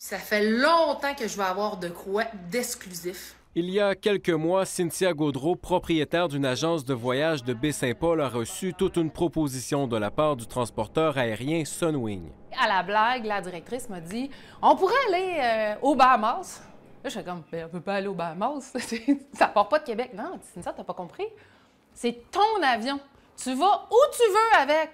Ça fait longtemps que je veux avoir de quoi d'exclusif. Il y a quelques mois, Cynthia Gaudreau, propriétaire d'une agence de voyage de Baie-Saint-Paul, a reçu toute une proposition de la part du transporteur aérien Sunwing. À la blague, la directrice m'a dit On pourrait aller euh, au aux Bahamas. Là, je suis comme ben, On peut pas aller aux Bahamas. ça part pas de Québec. Non, Cynthia, t'as pas compris. C'est ton avion. Tu vas où tu veux avec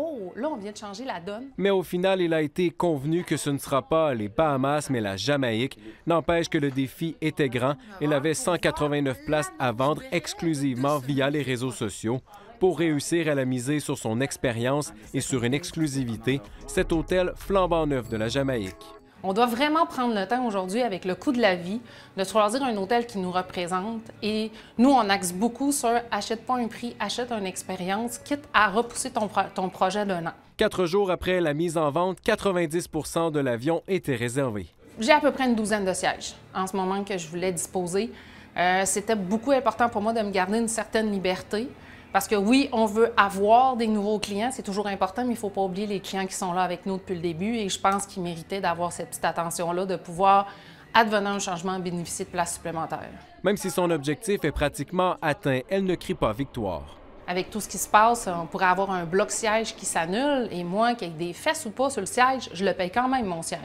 oh, vient de changer la donne. Mais au final, il a été convenu que ce ne sera pas les Bahamas, mais la Jamaïque. N'empêche que le défi était grand. Il avait 189 places à vendre exclusivement via les réseaux sociaux. Pour réussir, à la miser sur son expérience et sur une exclusivité, cet hôtel flambant neuf de la Jamaïque. On doit vraiment prendre le temps aujourd'hui, avec le coût de la vie, de choisir un hôtel qui nous représente. Et nous, on axe beaucoup sur achète pas un prix, achète une expérience, quitte à repousser ton, projet d'un an. Quatre jours après la mise en vente, 90 de l'avion était réservé. J'ai à peu près une douzaine de sièges en ce moment que je voulais disposer. Euh, c'était beaucoup important pour moi de me garder une certaine liberté. Parce que oui, on veut avoir des nouveaux clients, c'est toujours important, mais il ne faut pas oublier les clients qui sont là avec nous depuis le début et je pense qu'ils méritaient d'avoir cette petite attention-là, de pouvoir, advenant un changement, bénéficier de places supplémentaires. Même si son objectif est pratiquement atteint, elle ne crie pas victoire. Avec tout ce qui se passe, on pourrait avoir un bloc siège qui s'annule et moi, qui ai des fesses ou pas sur le siège, je le paye quand même mon siège.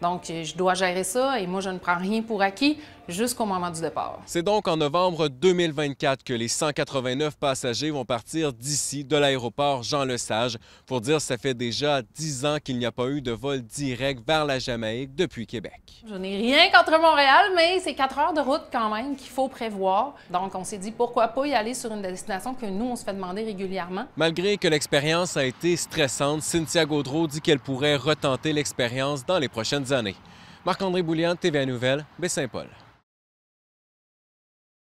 Donc, je dois gérer ça et moi, je ne prends rien pour acquis jusqu'au moment du départ. C'est donc en novembre 2024 que les 189 passagers vont partir d'ici, de l'aéroport Jean-Lesage. Pour dire, ça fait déjà 10 ans qu'il n'y a pas eu de vol direct vers la Jamaïque depuis Québec. Je n'ai rien contre Montréal, mais c'est 4 heures de route quand même qu'il faut prévoir. Donc, on s'est dit pourquoi pas y aller sur une destination que nous, on se fait demander régulièrement. Malgré que l'expérience a été stressante, Cynthia Gaudreau dit qu'elle pourrait retenter l'expérience dans les prochaines années. Marc-André Boulian, TVA Nouvelle, Baie-Saint-Paul.